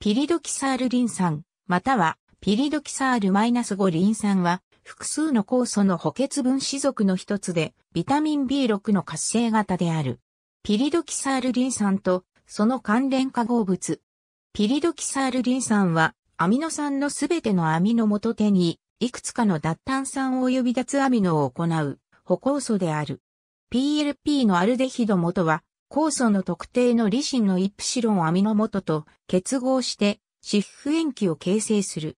ピリドキサールリン酸、またはピリドキサール -5 リン酸は、複数の酵素の補欠分子属の一つで、ビタミン B6 の活性型である。ピリドキサールリン酸と、その関連化合物。ピリドキサールリン酸は、アミノ酸のすべてのアミノ元手に、いくつかの脱炭酸及び脱アミノを行う、補酵素である。PLP のアルデヒド元は、酵素の特定のリシンのイプシロンアミノ元と結合してシフ塩基を形成する。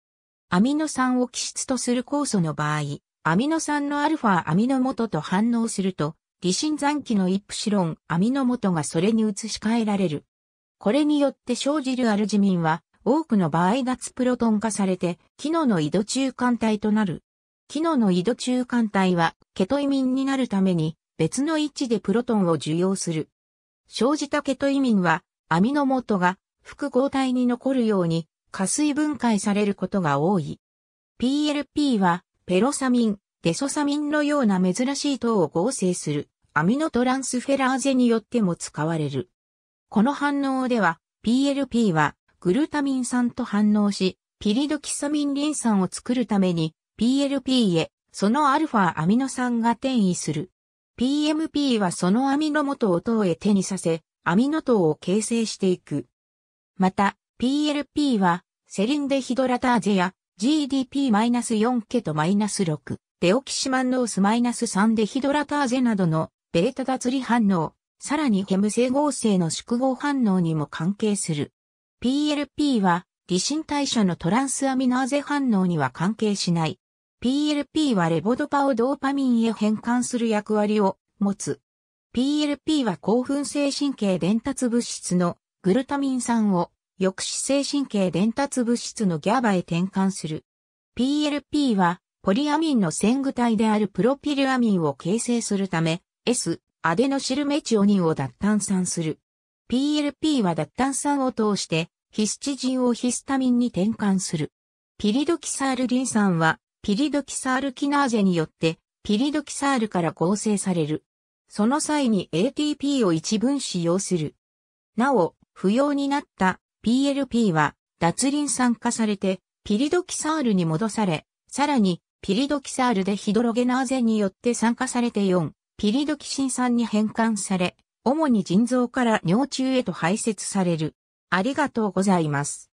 アミノ酸を基質とする酵素の場合、アミノ酸のアルファアミノ元と反応すると、リシン残機のイプシロンアミノ元がそれに移し替えられる。これによって生じるアルジミンは、多くの場合脱プロトン化されて、機能の移動中間体となる。機能の移動中間体は、ケトイミンになるために、別の位置でプロトンを受容する。生じたケトイミンは、網の元が複合体に残るように、加水分解されることが多い。PLP は、ペロサミン、デソサミンのような珍しい糖を合成する、アミノトランスフェラーゼによっても使われる。この反応では、PLP は、グルタミン酸と反応し、ピリドキサミンリン酸を作るために、PLP へ、そのアルファアミノ酸が転移する。PMP はその網の元を糖へ手にさせ、網の塔糖を形成していく。また、PLP は、セリンデヒドラターゼや GDP-4 ケト -6、デオキシマンノース -3 デヒドラターゼなどのベータ脱離反応、さらにヘム整合性の縮合反応にも関係する。PLP は、離心代謝のトランスアミナーゼ反応には関係しない。PLP はレボドパをドーパミンへ変換する役割を持つ。PLP は興奮性神経伝達物質のグルタミン酸を抑止性神経伝達物質のギャバへ転換する。PLP はポリアミンの線具体であるプロピルアミンを形成するため S、アデノシルメチオニンを脱炭酸する。PLP は脱炭酸を通してヒスチジンをヒスタミンに転換する。ピリドキサールリン酸はピリドキサールキナーゼによって、ピリドキサールから合成される。その際に ATP を一分使用する。なお、不要になった PLP は脱リン酸化されてピリドキサールに戻され、さらにピリドキサールでヒドロゲナーゼによって酸化されて4、ピリドキシン酸に変換され、主に腎臓から尿中へと排泄される。ありがとうございます。